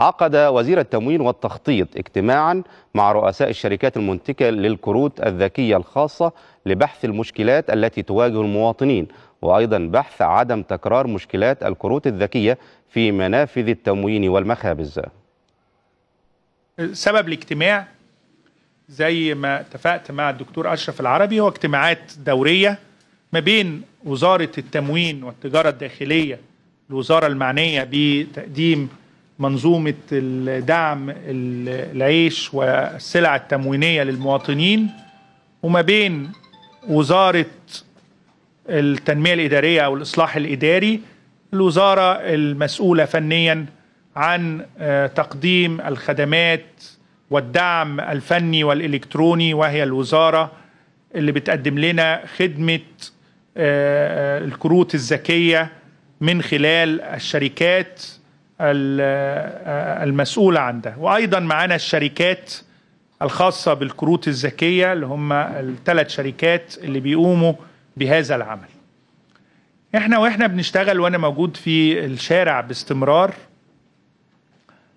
عقد وزير التموين والتخطيط اجتماعا مع رؤساء الشركات المنتجة للكروت الذكية الخاصة لبحث المشكلات التي تواجه المواطنين وأيضا بحث عدم تكرار مشكلات الكروت الذكية في منافذ التموين والمخابز سبب الاجتماع زي ما اتفقت مع الدكتور أشرف العربي هو اجتماعات دورية ما بين وزارة التموين والتجارة الداخلية الوزارة المعنية بتقديم منظومه دعم العيش والسلع التموينيه للمواطنين وما بين وزاره التنميه الاداريه او الاصلاح الاداري الوزاره المسؤوله فنيا عن آه، تقديم الخدمات والدعم الفني والالكتروني وهي الوزاره اللي بتقدم لنا خدمه آه، آه، الكروت الذكيه من خلال الشركات آه، المسؤولة عن ده وأيضا معانا الشركات الخاصة بالكروت الذكية اللي هم الثلاث شركات اللي بيقوموا بهذا العمل احنا واحنا بنشتغل وانا موجود في الشارع باستمرار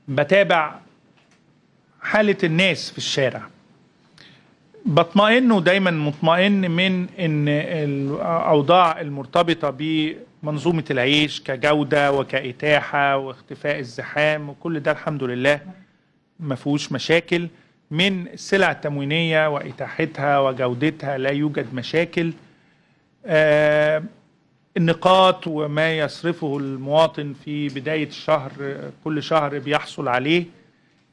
بتابع حالة الناس في الشارع بطمئن ودايما مطمئن من ان الاوضاع المرتبطه ب منظومه العيش كجوده وكاتاحه واختفاء الزحام وكل ده الحمد لله ما فيهوش مشاكل من السلع التموينيه واتاحتها وجودتها لا يوجد مشاكل آه النقاط وما يصرفه المواطن في بدايه الشهر كل شهر بيحصل عليه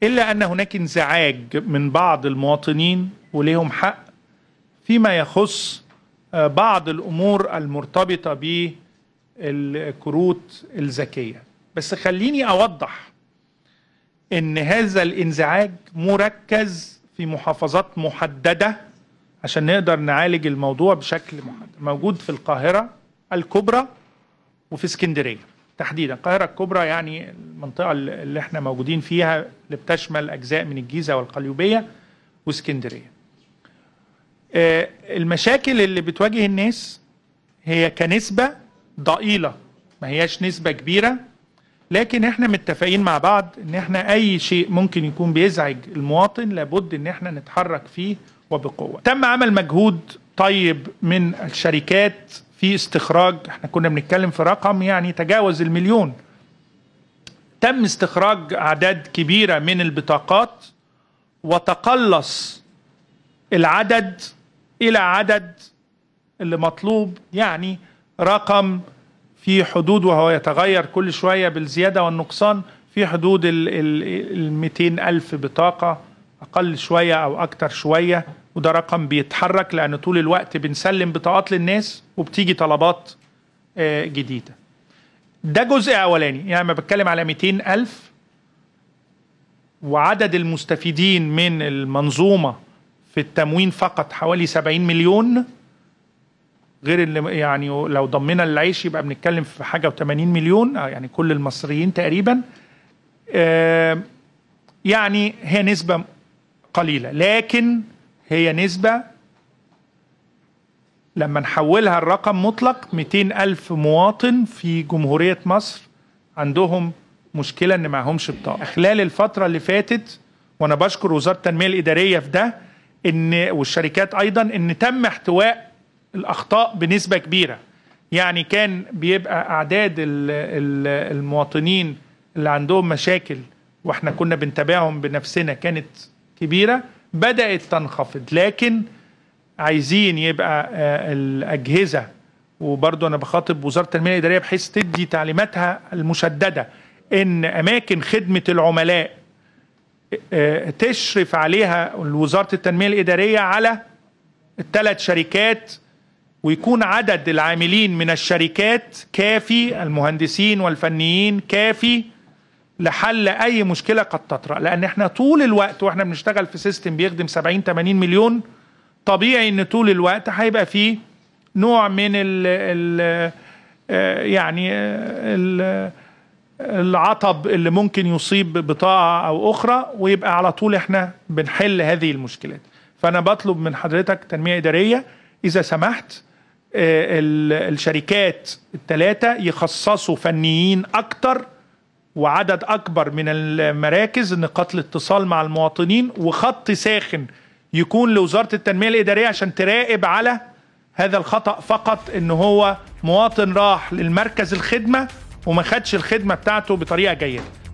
الا ان هناك انزعاج من بعض المواطنين وليهم حق فيما يخص آه، بعض الامور المرتبطه ب الكروت الذكيه بس خليني اوضح ان هذا الانزعاج مركز في محافظات محدده عشان نقدر نعالج الموضوع بشكل محدد موجود في القاهره الكبرى وفي اسكندريه تحديدا القاهره الكبرى يعني المنطقه اللي احنا موجودين فيها اللي بتشمل اجزاء من الجيزه والقليوبيه واسكندريه آه، المشاكل اللي بتواجه الناس هي كنسبه ضئيله ما هياش نسبه كبيره لكن احنا متفقين مع بعض ان احنا اي شيء ممكن يكون بيزعج المواطن لابد ان احنا نتحرك فيه وبقوه. تم عمل مجهود طيب من الشركات في استخراج احنا كنا بنتكلم في رقم يعني تجاوز المليون. تم استخراج اعداد كبيره من البطاقات وتقلص العدد الى عدد اللي مطلوب يعني رقم في حدود وهو يتغير كل شوية بالزيادة والنقصان في حدود ال 200 ألف بطاقة أقل شوية أو أكتر شوية وده رقم بيتحرك لأن طول الوقت بنسلم بطاقات للناس وبتيجي طلبات آه، جديدة ده جزء أولاني يعني ما بتكلم على 200 ألف وعدد المستفيدين من المنظومة في التموين فقط حوالي 70 مليون غير اللي يعني لو ضمنا العيش يبقى بنتكلم في حاجه و80 مليون آه، يعني كل المصريين تقريبا آه، يعني هي نسبه قليله لكن هي نسبه لما نحولها الرقم مطلق 200 ألف مواطن في جمهورية مصر عندهم مشكلة إن معهمش بطاقة خلال الفترة اللي فاتت وأنا بشكر وزارة التنمية الإدارية في ده إن والشركات أيضا إن تم احتواء الاخطاء بنسبه كبيره يعني كان بيبقى اعداد المواطنين اللي عندهم مشاكل واحنا كنا بنتابعهم بنفسنا كانت كبيره بدات تنخفض لكن عايزين يبقى آه، الاجهزه وبرضه انا بخاطب وزاره التنميه الاداريه بحيث تدي تعليماتها المشدده ان اماكن خدمه العملاء آه، تشرف عليها وزاره التنميه الاداريه على الثلاث شركات ويكون عدد العاملين من الشركات كافي المهندسين والفنيين كافي لحل اي مشكله قد تطرا لان احنا طول الوقت واحنا بنشتغل في سيستم بيخدم 70 80 مليون طبيعي ان طول الوقت هيبقى فيه نوع من ال آه، يعني الـ العطب اللي ممكن يصيب بطاقه او اخرى ويبقى على طول احنا بنحل هذه المشكلات فانا بطلب من حضرتك تنميه اداريه اذا سمحت آه، الشركات التلاتة يخصصوا فنيين أكتر وعدد أكبر من المراكز نقاط الاتصال مع المواطنين وخط ساخن يكون لوزارة التنمية الإدارية عشان تراقب على هذا الخطأ فقط إن هو مواطن راح للمركز الخدمة وما خدش الخدمة بتاعته بطريقة جيدة